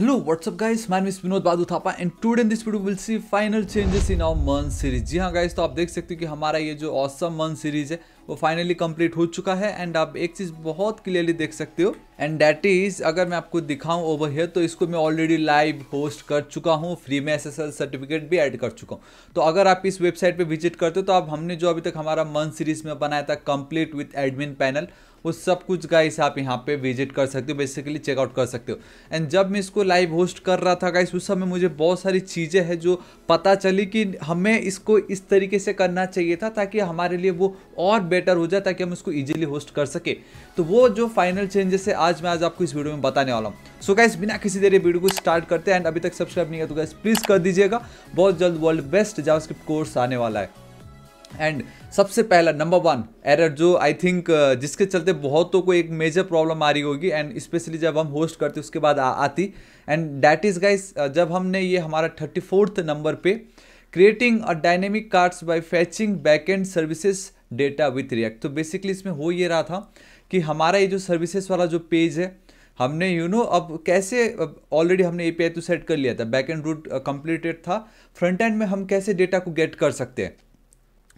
Hello what's up guys guys? Miss Vinod Badu Vinod and today this video will see final changes in our changes series जी हाँ guys तो आप देख सकते हो कि हमारा ये जो ऑसम मंथ सीरीज है वो फाइनली कंप्लीट हो चुका है एंड आप एक चीज़ बहुत क्लियरली देख सकते हो एंड डेट इज़ अगर मैं आपको दिखाऊं ओवर हियर तो इसको मैं ऑलरेडी लाइव होस्ट कर चुका हूँ फ्री में एस सर्टिफिकेट भी ऐड कर चुका हूँ तो अगर आप इस वेबसाइट पे विजिट करते हो तो आप हमने जो अभी तक हमारा मंथ सीरीज में बनाया था कंप्लीट विथ एडमिन पैनल वो सब कुछ गाइस आप यहाँ पे विजिट कर सकते हो बेसिकली चेकआउट कर सकते हो एंड जब मैं इसको लाइव होस्ट कर रहा था गाइस उस समय मुझे बहुत सारी चीज़ें हैं जो पता चली कि हमें इसको इस तरीके से करना चाहिए था ताकि हमारे लिए वो और बेटर हो जाए ताकि हम उसको ईजिली होस्ट कर सके तो वो जो फाइनल चेंजेस है आज मैं आज आपको इस वीडियो में बताने वाला हूँ सो गाइस बिना किसी देरी वीडियो को स्टार्ट करते हैं एंड अभी तक सब्सक्राइब नहीं किया तो गाइस प्लीज़ कर दीजिएगा बहुत जल्द वर्ल्ड बेस्ट जावास्क्रिप्ट कोर्स आने वाला है एंड सबसे पहला नंबर वन एरर जो आई थिंक uh, जिसके चलते बहुतों को एक मेजर प्रॉब्लम आ रही होगी एंड स्पेशली जब हम होस्ट करते उसके बाद आ, आती एंड डैट इज़ गाइस जब हमने ये हमारा थर्टी फोर्थ नंबर पे creating a dynamic cards by fetching back end services data with React तो बेसिकली इसमें हो ये रहा था कि हमारा ये जो सर्विसेज वाला जो पेज है हमने यू you नो know, अब कैसे ऑलरेडी हमने ए तो सेट कर लिया था बैक एंड रूट कंप्लीटेड था फ्रंट एंड में हम कैसे डेटा को गेट कर सकते हैं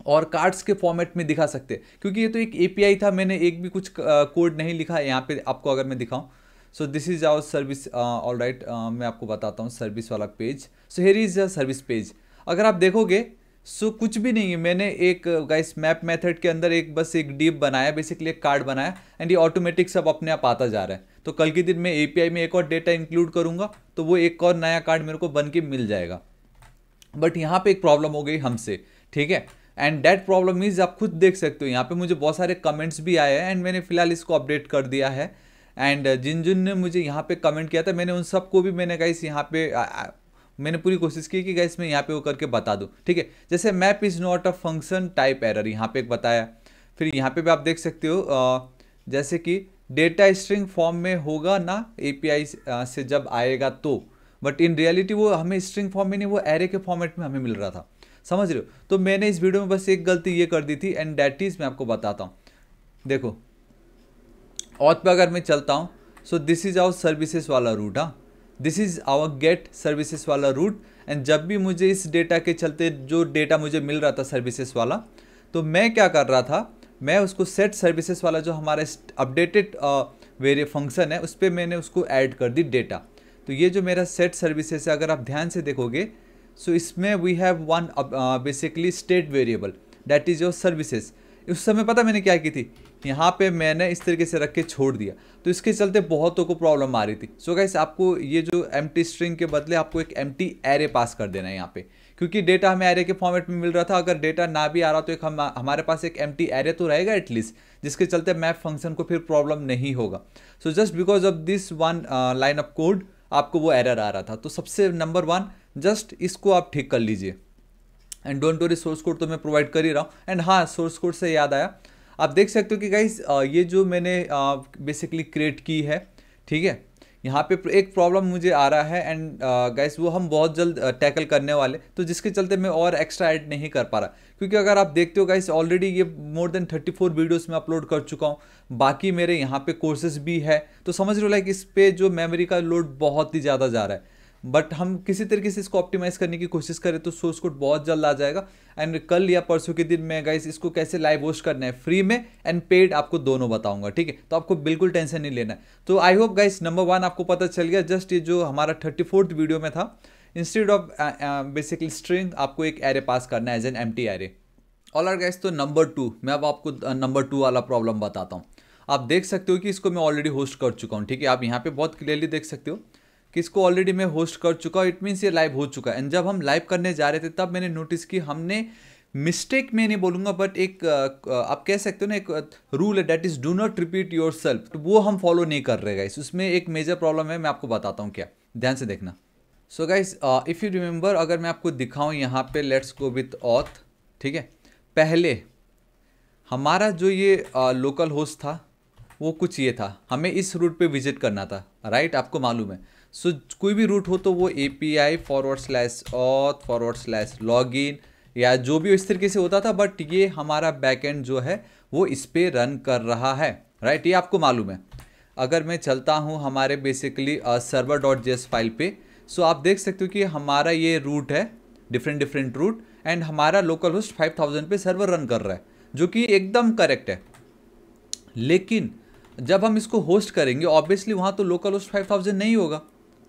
और कार्ड्स के फॉर्मेट में दिखा सकते क्योंकि ये तो एक एपीआई था मैंने एक भी कुछ कोड नहीं लिखा है यहाँ पे आपको अगर मैं दिखाऊँ so this is our service all right मैं आपको बताता हूँ सर्विस वाला page so here is a service page अगर आप देखोगे सो so, कुछ भी नहीं है मैंने एक गाइस मैप मेथड के अंदर एक बस एक डीप बनाया बेसिकली एक कार्ड बनाया एंड ये ऑटोमेटिक सब अपने आप आता जा रहा है तो कल के दिन मैं एपीआई में एक और डेटा इंक्लूड करूंगा तो वो एक और नया कार्ड मेरे को बन के मिल जाएगा बट यहाँ पे एक प्रॉब्लम हो गई हमसे ठीक है एंड डेट प्रॉब्लम इज आप खुद देख सकते हो यहाँ पे मुझे बहुत सारे कमेंट्स भी आए हैं एंड मैंने फिलहाल इसको अपडेट कर दिया है एंड जिन जिन ने मुझे यहाँ पे कमेंट किया था मैंने उन सबको भी मैंने कहा इस यहाँ पे आ, आ, मैंने पूरी कोशिश की कि गाइस मैं यहाँ पे वो करके बता दूँ ठीक है जैसे map is not a function type error यहाँ पे एक बताया फिर यहाँ पे भी आप देख सकते हो जैसे कि डेटा स्ट्रिंग फॉर्म में होगा ना ए से जब आएगा तो बट इन रियलिटी वो हमें स्ट्रिंग फॉर्म में नहीं वो एरे के फॉर्मेट में हमें मिल रहा था समझ रहे हो तो मैंने इस वीडियो में बस एक गलती ये कर दी थी एंड डैट इज़ मैं आपको बताता हूँ देखो ऑथ पे अगर मैं चलता हूँ so this is our services वाला रूट हाँ this is our get services वाला रूट एंड जब भी मुझे इस डेटा के चलते जो डेटा मुझे मिल रहा था सर्विसेज वाला तो मैं क्या कर रहा था मैं उसको सेट सर्विसेज वाला जो हमारा अपडेटेड वेरिए फंक्शन है उस पर मैंने उसको ऐड कर दी डेटा तो ये जो मेरा सेट सर्विसेज है अगर आप ध्यान से देखोगे सो इसमें we have one basically state variable that is your services उस समय पता मैंने क्या की थी यहाँ पे मैंने इस तरीके से रख के छोड़ दिया तो इसके चलते बहुतों को प्रॉब्लम आ रही थी सो so गैस आपको ये जो एम स्ट्रिंग के बदले आपको एक एम एरे पास कर देना है यहाँ पे क्योंकि डेटा हमें एरे के फॉर्मेट में मिल रहा था अगर डेटा ना भी आ रहा तो एक हम हमारे पास एक एम एरे तो रहेगा एटलीस्ट जिसके चलते मैप फंक्शन को फिर प्रॉब्लम नहीं होगा so just because of this one line of code आपको वो एरर आ रहा था तो सबसे नंबर वन जस्ट इसको आप ठीक कर लीजिए and don't worry source code तो मैं प्रोवाइड कर ही रहा हूँ एंड हाँ सोर्स कोड से याद आया आप देख सकते हो कि गाइज ये जो मैंने बेसिकली क्रिएट की है ठीक है यहाँ पे एक प्रॉब्लम मुझे आ रहा है एंड गाइस वो हम बहुत जल्द टैकल करने वाले तो जिसके चलते मैं और एक्स्ट्रा ऐड नहीं कर पा रहा क्योंकि अगर आप देखते हो गाइस ऑलरेडी ये मोर देन 34 वीडियोज में अपलोड कर चुका हूँ बाकी मेरे यहाँ पे कोर्सेज भी है तो समझ रहे हो लाइक इस पर जो मेमोरी का लोड बहुत ही ज़्यादा जा रहा है बट हम किसी तरीके से इसको ऑप्टिमाइज करने की कोशिश करें तो सोर्स कोड बहुत जल्द आ जाएगा एंड कल या परसों के दिन मैं गाइस इसको कैसे लाइव होस्ट करना है फ्री में एंड पेड आपको दोनों बताऊंगा ठीक है तो आपको बिल्कुल टेंशन नहीं लेना है तो I hope guys number one आपको पता चल गया जस्ट ये जो हमारा थर्टी वीडियो में था इंस्टीट्यूट ऑफ बेसिकली स्ट्रिंग आपको एक एरे पास करना है as an empty array all are guys तो नंबर टू मैं अब आपको नंबर uh, टू वाला प्रॉब्लम बताता हूँ आप देख सकते हो कि इसको मैं ऑलरेडी होस्ट कर चुका हूँ ठीक है आप यहाँ पे बहुत क्लियरली देख सकते हो कि इसको ऑलरेडी मैं होस्ट कर चुका हूँ इट मीन्स ये लाइव हो चुका है एंड जब हम लाइव करने जा रहे थे तब मैंने नोटिस की हमने मिस्टेक मैं नहीं बोलूँगा बट एक आप कह सकते हो ना एक रूल है that is do not repeat yourself तो वो हम फॉलो नहीं कर रहे गाइस उसमें एक मेजर प्रॉब्लम है मैं आपको बताता हूँ क्या ध्यान से देखना so guys if you remember अगर मैं आपको दिखाऊँ यहाँ पे लेट्स गो विथ ऑथ ठीक है पहले हमारा जो ये लोकल होस्ट था वो कुछ ये था हमें इस रूट पे विजिट करना था राइट आपको मालूम है सो so, कोई भी रूट हो तो वो A P I forward slash auth forward slash log in या जो भी इस तरीके से होता था बट ये हमारा एंड जो है वो इस पर रन कर रहा है राइट right? ये आपको मालूम है अगर मैं चलता हूँ हमारे basically server dot G file पे सो so आप देख सकते हो कि हमारा ये रूट है डिफरेंट डिफरेंट रूट एंड हमारा लोकल होस्ट 5000 पे सर्वर रन कर रहा है जो कि एकदम करेक्ट है लेकिन जब हम इसको होस्ट करेंगे ऑब्वियसली वहाँ तो लोकल होस्ट 5000 नहीं होगा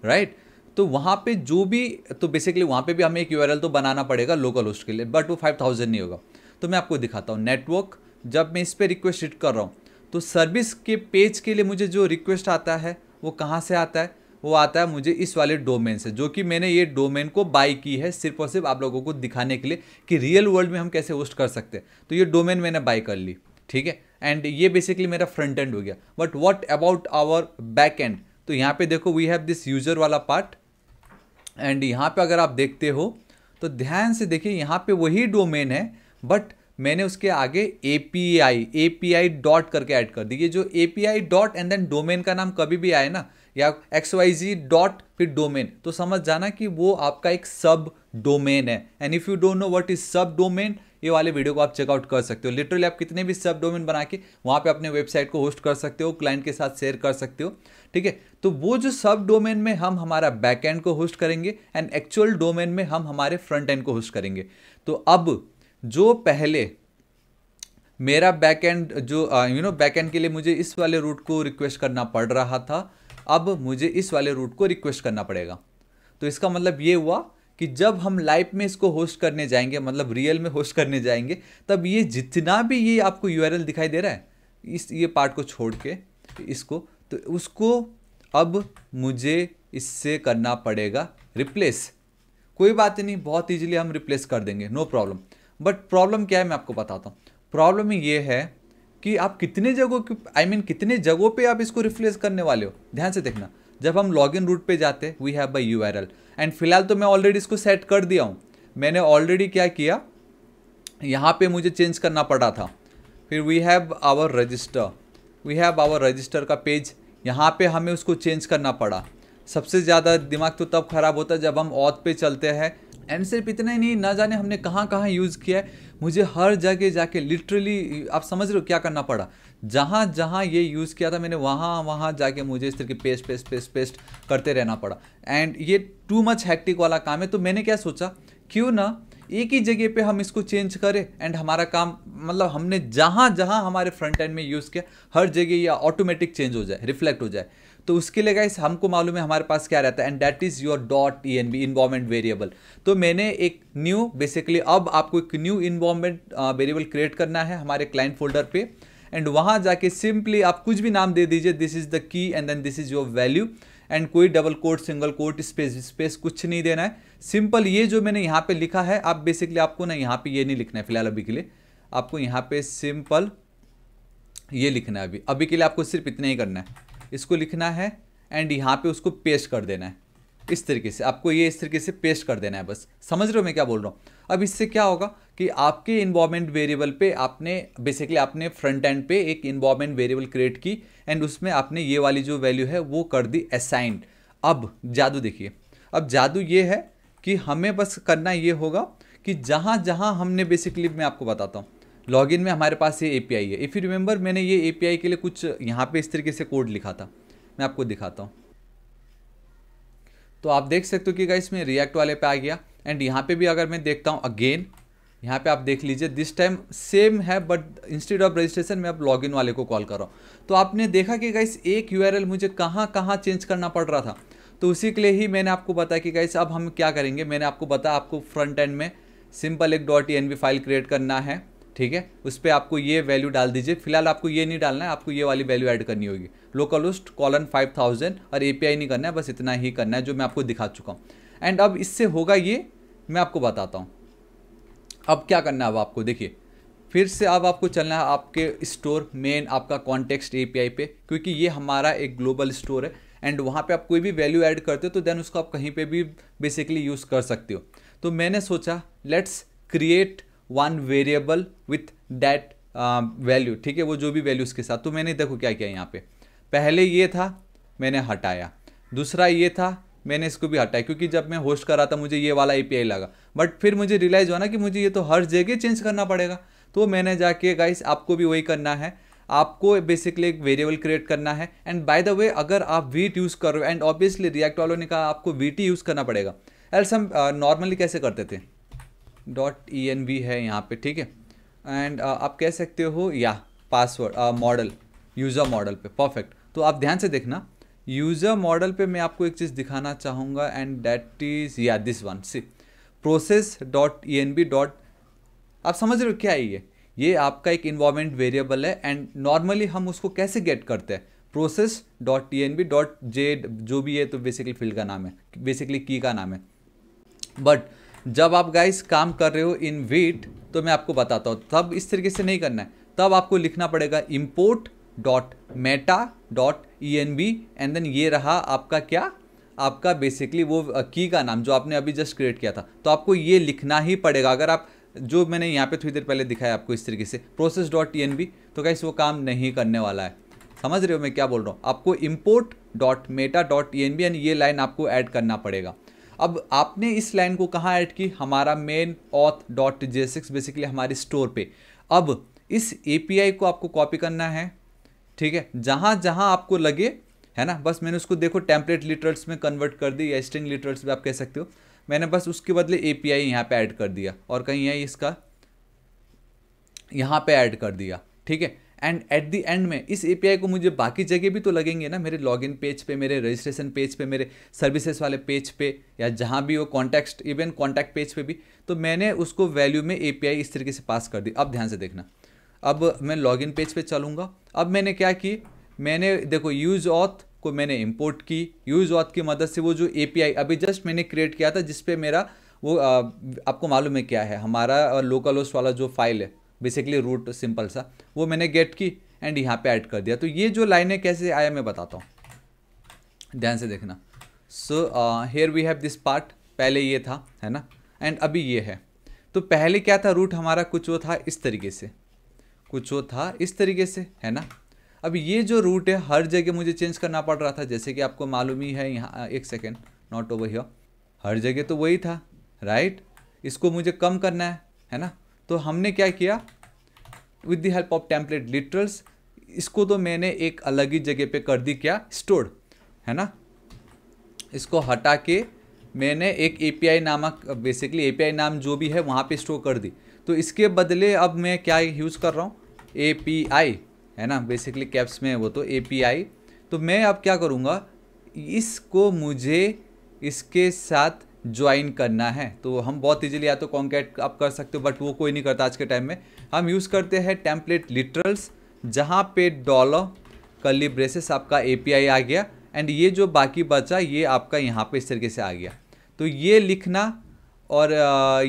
राइट right? तो वहाँ पे जो भी तो बेसिकली वहाँ पे भी हमें एक यू तो बनाना पड़ेगा लोकल होस्ट के लिए बट वो फाइव थाउजेंड नहीं होगा तो मैं आपको दिखाता हूँ नेटवर्क जब मैं इस पर रिक्वेस्ट हिट कर रहा हूँ तो सर्विस के पेज के लिए मुझे जो रिक्वेस्ट आता है वो कहाँ से आता है वो आता है मुझे इस वाले डोमेन से जो कि मैंने ये डोमेन को बाई की है सिर्फ और सिर्फ आप लोगों को दिखाने के लिए कि रियल वर्ल्ड में हम कैसे होस्ट कर सकते हैं तो ये डोमेन मैंने बाई कर ली ठीक है एंड ये बेसिकली मेरा फ्रंट एंड हो गया but what about our back end तो यहाँ पे देखो वी हैव दिस यूजर वाला पार्ट एंड यहाँ पे अगर आप देखते हो तो ध्यान से देखिए यहाँ पे वही डोमेन है बट मैंने उसके आगे A P I A P I dot करके ऐड कर दी ये जो A P I dot and then domain का नाम कभी भी आए ना या एक्स वाई जी डॉट फिर डोमेन तो समझ जाना कि वो आपका एक सब डोमेन है and if you don't know what is sub domain ये वाले वीडियो को आप चेकआउट कर सकते हो लिटरली आप कितने भी सब डोमेन बना के वहाँ पे अपने वेबसाइट को होस्ट कर सकते हो क्लाइंट के साथ शेयर कर सकते हो ठीक है तो वो जो सब डोमेन में हम हमारा बैक एंड को होस्ट करेंगे एंड एक्चुअल डोमेन में हम हमारे फ्रंट एंड को होस्ट करेंगे तो अब जो पहले मेरा बैक एंड जो यू नो बैक एंड के लिए मुझे इस वाले रूट को रिक्वेस्ट करना पड़ रहा था अब मुझे इस वाले रूट को रिक्वेस्ट करना पड़ेगा तो इसका मतलब ये हुआ कि जब हम लाइव में इसको होस्ट करने जाएंगे मतलब रियल में होस्ट करने जाएंगे तब ये जितना भी ये आपको यू दिखाई दे रहा है इस ये पार्ट को छोड़ के इसको तो उसको अब मुझे इससे करना पड़ेगा रिप्लेस कोई बात नहीं बहुत ईजिली हम रिप्लेस कर देंगे नो प्रॉब्लम बट प्रॉब्लम क्या है मैं आपको बताता हूँ प्रॉब्लम ये है कि आप कितने जगहों आई मीन कितने जगहों पे आप इसको रिप्लेस करने वाले हो ध्यान से देखना जब हम लॉग इन रूट पर जाते we have by U R L and फिलहाल तो मैं ऑलरेडी इसको सेट कर दिया हूँ मैंने ऑलरेडी क्या किया यहाँ पे मुझे चेंज करना पड़ा था फिर we have our register we have our register का पेज यहाँ पे हमें उसको चेंज करना पड़ा सबसे ज़्यादा दिमाग तो तब ख़राब होता है जब हम ऑथ पे चलते हैं एंड सिर्फ इतना ही नहीं ना जाने हमने कहाँ कहाँ यूज़ किया है मुझे हर जगह जाके लिटरली आप समझ रहे हो क्या करना पड़ा जहाँ जहाँ ये यूज़ किया था मैंने वहाँ वहाँ जाके मुझे इस तरह की पेस्ट पेस्ट पेस्ट पेस्ट करते रहना पड़ा एंड ये टू मच हैक्टिक वाला काम है तो मैंने क्या सोचा क्यों ना एक ही जगह पे हम इसको चेंज करें एंड हमारा काम मतलब हमने जहाँ जहाँ हमारे फ्रंट एंड में यूज़ किया हर जगह ये ऑटोमेटिक चेंज हो जाए रिफ्लेक्ट हो जाए तो उसके लिए गाइस हमको मालूम है हमारे पास क्या रहता है and that is your dot E N V environment variable तो मैंने एक न्यू बेसिकली अब आपको एक न्यू इन्वॉर्मेंट वेरिएबल क्रिएट करना है हमारे क्लाइंट फोल्डर पर एंड वहां जाके सिंपली आप कुछ भी नाम दे दीजिए this is the key and then this is your value and कोई double quote single quote space space कुछ नहीं देना है सिंपल ये जो मैंने यहाँ पे लिखा है आप बेसिकली आपको ना यहाँ पे ये नहीं लिखना है फिलहाल अभी के लिए आपको यहाँ पे सिंपल ये लिखना है अभी अभी के लिए आपको सिर्फ इतना ही करना है इसको लिखना है एंड यहाँ पे उसको पेस्ट कर देना है इस तरीके से आपको ये इस तरीके से पेस्ट कर देना है बस समझ रहे हो मैं क्या बोल रहा हूँ अब इससे क्या होगा कि आपके इन्वॉर्मेंट वेरिएबल पे आपने बेसिकली आपने फ्रंट एंड पे एक इन्वॉर्मेंट वेरिएबल क्रिएट की एंड उसमें आपने ये वाली जो वैल्यू है वो कर दी असाइंड अब जादू देखिए अब जादू ये है कि हमें बस करना ये होगा कि जहाँ जहाँ हमने बेसिकली मैं आपको बताता हूँ लॉगिन में हमारे पास ये एपीआई है इफ़ यू रिमेंबर मैंने ये एपीआई के लिए कुछ यहाँ पे इस तरीके से कोड लिखा था मैं आपको दिखाता हूँ तो आप देख सकते हो कि इसमें रिएक्ट वाले पे आ गया एंड यहाँ पे भी अगर मैं देखता हूँ अगेन यहाँ पे आप देख लीजिए दिस टाइम सेम है बट इंस्टेड ऑफ रजिस्ट्रेशन मैं अब लॉगिन वाले को कॉल कर रहा हूँ तो आपने देखा कि गाइस एक यू मुझे कहाँ कहाँ चेंज करना पड़ रहा था तो उसी के लिए ही मैंने आपको बताया कि गाइस अब हम क्या करेंगे मैंने आपको बताया आपको फ्रंट एंड में सिंपल एक डॉट ई फाइल क्रिएट करना है ठीक है उस पर आपको ये वैल्यू डाल दीजिए फिलहाल आपको ये नहीं डालना है आपको ये वाली वैल्यू ऐड करनी होगी local host colon five thousand और ए नहीं करना है बस इतना ही करना है जो मैं आपको दिखा चुका हूँ एंड अब इससे होगा ये मैं आपको बताता हूँ अब क्या करना है अब आपको देखिए फिर से अब आपको चलना है आपके स्टोर मेन आपका कॉन्टेक्स्ट एपीआई पे क्योंकि ये हमारा एक ग्लोबल स्टोर है एंड वहाँ पे आप कोई भी वैल्यू ऐड करते हो तो देन उसको आप कहीं पे भी बेसिकली यूज़ कर सकते हो तो मैंने सोचा let's create one variable with that value ठीक है वो जो भी वैल्यू उसके साथ तो मैंने देखो क्या किया यहाँ पे पहले ये था मैंने हटाया दूसरा ये था मैंने इसको भी हटाया क्योंकि जब मैं होस्ट कर रहा था मुझे ये वाला एपीआई लगा बट फिर मुझे रियलाइज़ हुआ ना कि मुझे ये तो हर जगह चेंज करना पड़ेगा तो मैंने जाके गाइस आपको भी वही करना है आपको बेसिकली एक वेरिएबल क्रिएट करना है एंड बाय द वे अगर आप वीट यूज़ करो एंड ऑब्वियसली रिएक्ट वालों ने कहा आपको ही यूज़ करना पड़ेगा एल्स हम नॉर्मली uh, कैसे करते थे डॉट ई एन वी है यहाँ पे ठीक है एंड uh, आप कह सकते हो या पासवर्ड मॉडल यूज़र मॉडल पे परफेक्ट तो आप ध्यान से देखना यूजर मॉडल पे मैं आपको एक चीज़ दिखाना चाहूँगा एंड डैट इज या this one see process dot E N V dot आप समझ रहे हो क्या है ये ये आपका एक इन्वामेंट वेरिएबल है एंड नॉर्मली हम उसको कैसे गेट करते हैं process dot E N V dot J जो भी है तो बेसिकली फील्ड का नाम है बेसिकली की का नाम है बट जब आप गाइस काम कर रहे हो इन वीट तो मैं आपको बताता हूँ तब इस तरीके से नहीं करना है तब आपको लिखना पड़ेगा import dot meta dot E N V and then ये रहा आपका क्या आपका बेसिकली वो की uh, का नाम जो आपने अभी जस्ट क्रिएट किया था तो आपको ये लिखना ही पड़ेगा अगर आप जो मैंने यहाँ पे थोड़ी देर पहले दिखाया आपको इस तरीके से process dot E N V तो कैसे वो काम नहीं करने वाला है समझ रहे हो मैं क्या बोल रहा हूँ आपको import dot meta dot E N V and ये लाइन आपको ऐड करना पड़ेगा अब आपने इस लाइन को कहाँ ऐड की हमारा main auth dot J six basically हमारी स्टोर पे अब इस ए को आपको कॉपी करना है ठीक है जहां जहाँ आपको लगे है ना बस मैंने उसको देखो टेम्पलेट लिटरल्स में कन्वर्ट कर दी या स्ट्रिंग लिटरल्स भी आप कह सकते हो मैंने बस उसके बदले ए पी आई यहाँ पर ऐड कर दिया और कहीं है इसका यहाँ पे ऐड कर दिया ठीक है एंड एट दी एंड में इस एपीआई को मुझे बाकी जगह भी तो लगेंगे ना मेरे लॉगिन पेज पे मेरे रजिस्ट्रेशन पेज पे मेरे सर्विसेज वाले पेज पे या जहाँ भी वो कॉन्टैक्ट इवन कॉन्टैक्ट पेज पे भी तो मैंने उसको वैल्यू में एपीआई इस तरीके से पास कर दी अब ध्यान से देखना अब मैं लॉगिन पेज पे चलूँगा अब मैंने क्या की मैंने देखो यूज़ ऑथ को मैंने इंपोर्ट की यूज़ ऑथ की मदद से वो जो एपीआई अभी जस्ट मैंने क्रिएट किया था जिसपे मेरा वो आ, आपको मालूम है क्या है हमारा लोकल होस्ट वाला जो फाइल है बेसिकली रूट सिंपल सा वो मैंने गेट की एंड यहाँ पे ऐड कर दिया तो ये जो है कैसे आया मैं बताता हूँ ध्यान से देखना so here we have this part पहले ये था है ना एंड अभी ये है तो पहले क्या था रूट हमारा कुछ वो था इस तरीके से कुछ वो था इस तरीके से है ना अब ये जो रूट है हर जगह मुझे चेंज करना पड़ रहा था जैसे कि आपको मालूम ही है यहाँ एक सेकेंड नॉट ओवर हियर हर जगह तो वही था राइट इसको मुझे कम करना है है ना तो हमने क्या किया with the help of template literals इसको तो मैंने एक अलग ही जगह पे कर दी क्या स्टोर है ना इसको हटा के मैंने एक आई नामक बेसिकली आई नाम जो भी है वहाँ पे स्टोर कर दी तो इसके बदले अब मैं क्या यूज़ कर रहा हूँ ए पी आई है ना बेसिकली कैप्स में है वो तो ए पी आई तो मैं अब क्या करूँगा इसको मुझे इसके साथ ज्वाइन करना है तो हम बहुत इजीली या तो कॉन्कैट आप कर सकते हो बट वो कोई नहीं करता आज के टाइम में हम यूज़ करते हैं टेम्पलेट लिटरल्स जहाँ पे डॉलर कली ब्रेसेस आपका ए आ गया एंड ये जो बाकी बचा ये आपका यहाँ पे इस तरीके से आ गया तो ये लिखना और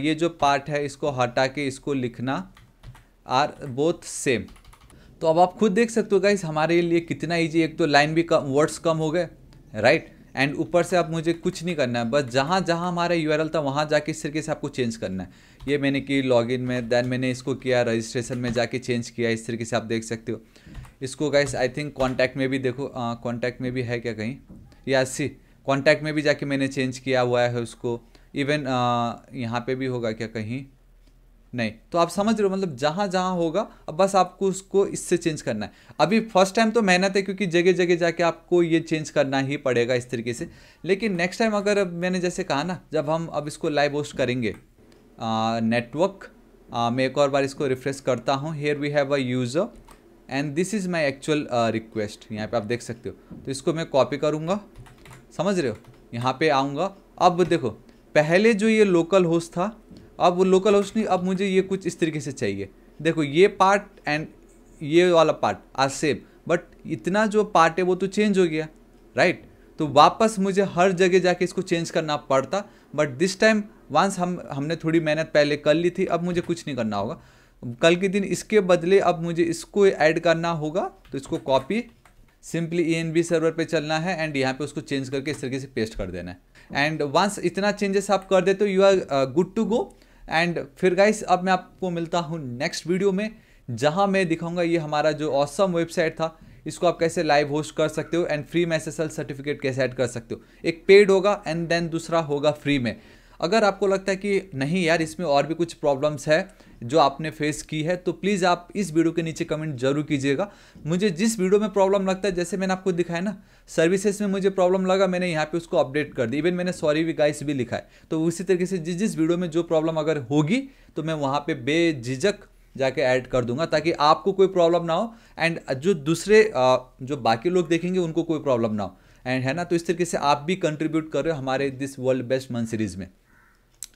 ये जो पार्ट है इसको हटा के इसको लिखना आर बोथ सेम तो अब आप खुद देख सकते हो गाइस हमारे लिए कितना ईजी एक तो लाइन भी कम वर्ड्स कम हो गए राइट एंड ऊपर से आप मुझे कुछ नहीं करना है बस जहाँ जहाँ हमारा यू था वहाँ जाके इस तरीके से आपको चेंज करना है ये मैंने की लॉगिन में देन मैंने इसको किया रजिस्ट्रेशन में जाके चेंज किया इस तरीके से आप देख सकते हो इसको गाइस आई थिंक कॉन्टैक्ट में भी देखो कॉन्टैक्ट में भी है क्या कहीं या सी कॉन्टैक्ट में भी जाके मैंने चेंज किया हुआ है उसको इवन यहाँ पर भी होगा क्या कहीं नहीं तो आप समझ रहे हो मतलब जहाँ जहाँ होगा अब बस आपको उसको इससे चेंज करना है अभी फर्स्ट टाइम तो मेहनत है क्योंकि जगह जगह जाके आपको ये चेंज करना ही पड़ेगा इस तरीके से लेकिन नेक्स्ट टाइम अगर मैंने जैसे कहा ना जब हम अब इसको लाइव होस्ट करेंगे नेटवर्क मैं एक और बार इसको रिफ्रेश करता हूँ here we have a user and this is my actual request यहाँ पे आप देख सकते हो तो इसको मैं कॉपी करूँगा समझ रहे हो यहाँ पे आऊँगा अब देखो पहले जो ये लोकल होस्ट था अब वो लोकल होस्ट नहीं अब मुझे ये कुछ इस तरीके से चाहिए देखो ये पार्ट एंड ये वाला पार्ट आज सेम बट इतना जो पार्ट है वो तो चेंज हो गया राइट right? तो वापस मुझे हर जगह जाके इसको चेंज करना पड़ता बट दिस टाइम वंस हम हमने थोड़ी मेहनत पहले कर ली थी अब मुझे कुछ नहीं करना होगा कल के दिन इसके बदले अब मुझे इसको ऐड करना होगा तो इसको कॉपी सिंपली ई सर्वर पे चलना है एंड यहाँ पे उसको चेंज करके इस तरीके से पेस्ट कर देना है एंड वंस इतना चेंजेस आप कर देते हो you are good to go and फिर गाइस अब मैं आपको मिलता हूँ नेक्स्ट वीडियो में जहाँ मैं दिखाऊंगा ये हमारा जो ऑसम वेबसाइट था इसको आप कैसे लाइव होस्ट कर सकते हो एंड फ्री में एस सर्टिफिकेट कैसे ऐड कर सकते हो एक पेड होगा एंड देन दूसरा होगा फ्री में अगर आपको लगता है कि नहीं यार इसमें और भी कुछ प्रॉब्लम्स है जो आपने फेस की है तो प्लीज़ आप इस वीडियो के नीचे कमेंट जरूर कीजिएगा मुझे जिस वीडियो में प्रॉब्लम लगता है जैसे मैंने आपको दिखाया ना सर्विसेज में मुझे प्रॉब्लम लगा मैंने यहाँ पे उसको अपडेट कर दी इवन मैंने सॉरी भी गाइस भी लिखा है तो उसी तरीके से जिस जिस वीडियो में जो प्रॉब्लम अगर होगी तो मैं वहाँ पर बेझिझक जाके ऐड कर दूंगा ताकि आपको कोई प्रॉब्लम ना हो एंड जो दूसरे जो बाकी लोग देखेंगे उनको कोई प्रॉब्लम ना हो एंड है ना तो इस तरीके से आप भी कंट्रीब्यूट कर रहे हो हमारे दिस वर्ल्ड बेस्ट मन सीरीज़ में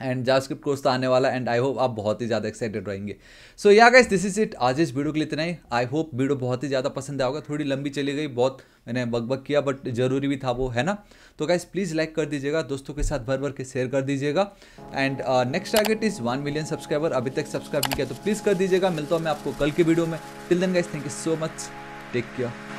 एंड जावास्क्रिप्ट कोर्स तो आने वाला एंड आई होप आप बहुत ही ज़्यादा एक्साइटेड रहेंगे सो या गाइस दिस इज इट आज इस वीडियो के लिए इतना ही आई होप वीडियो बहुत ही ज़्यादा पसंद आएगा थोड़ी लंबी चली गई बहुत मैंने बकबक किया बट जरूरी भी था वो है ना तो गाइस प्लीज़ लाइक कर दीजिएगा दोस्तों के साथ भर भर के शेयर कर दीजिएगा and next target is one million subscriber अभी तक सब्सक्राइब नहीं किया तो प्लीज़ कर दीजिएगा मिलता हूँ मैं आपको कल के वीडियो में till then guys thank you so much take care